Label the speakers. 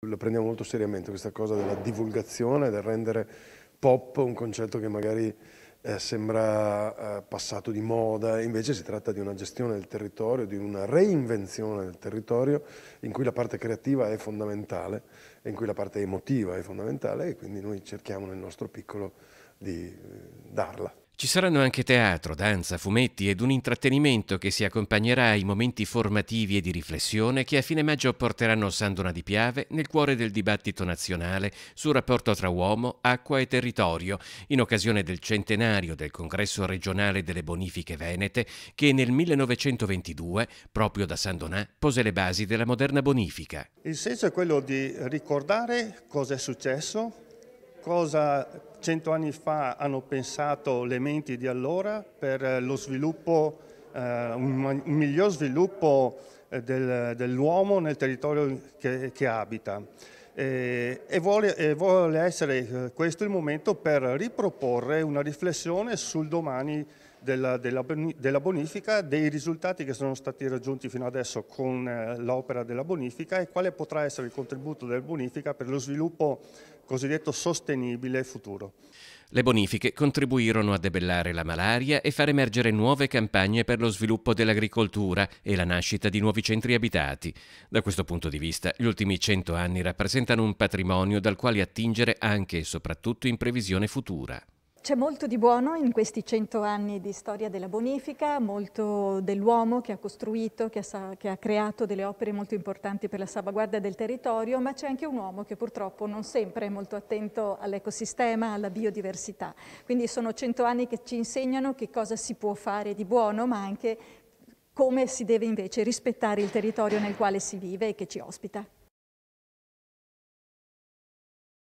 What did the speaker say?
Speaker 1: La prendiamo molto seriamente questa cosa della divulgazione, del rendere pop un concetto che magari eh, sembra eh, passato di moda, invece si tratta di una gestione del territorio, di una reinvenzione del territorio in cui la parte creativa è fondamentale, in cui la parte emotiva è fondamentale e quindi noi cerchiamo nel nostro piccolo di eh,
Speaker 2: darla. Ci saranno anche teatro, danza, fumetti ed un intrattenimento che si accompagnerà ai momenti formativi e di riflessione che a fine maggio porteranno Sandona di Piave nel cuore del dibattito nazionale sul rapporto tra uomo, acqua e territorio, in occasione del centenario del congresso regionale delle bonifiche venete che nel 1922, proprio da Sandonà, pose le basi della moderna bonifica.
Speaker 3: Il senso è quello di ricordare cosa è successo cosa cento anni fa hanno pensato le menti di allora per eh, lo sviluppo, eh, un, un, miglior sviluppo eh, del, dell'uomo nel territorio che, che abita. E, eh, e, vuole, e vuole essere questo il momento per riproporre una riflessione sul domani della, della, della, bonifica, dei risultati che sono stati raggiunti fino adesso con eh, l'opera della bonifica e quale potrà essere il contributo della bonifica per lo sviluppo cosiddetto sostenibile futuro.
Speaker 2: Le bonifiche contribuirono a debellare la malaria e far emergere nuove campagne per lo sviluppo dell'agricoltura e la nascita di nuovi centri abitati. Da questo punto di vista, gli ultimi cento anni rappresentano un patrimonio dal quale attingere anche e soprattutto in previsione futura.
Speaker 4: C'è molto di buono in questi cento anni di storia della bonifica, molto dell'uomo che ha costruito, che ha, che ha, creato delle opere molto importanti per la salvaguardia del territorio, ma c'è anche un uomo che purtroppo non sempre è molto attento all'ecosistema, alla biodiversità. Quindi sono cento anni che ci insegnano che cosa si può fare di buono, ma anche come si deve invece rispettare il territorio nel quale si vive e che ci ospita.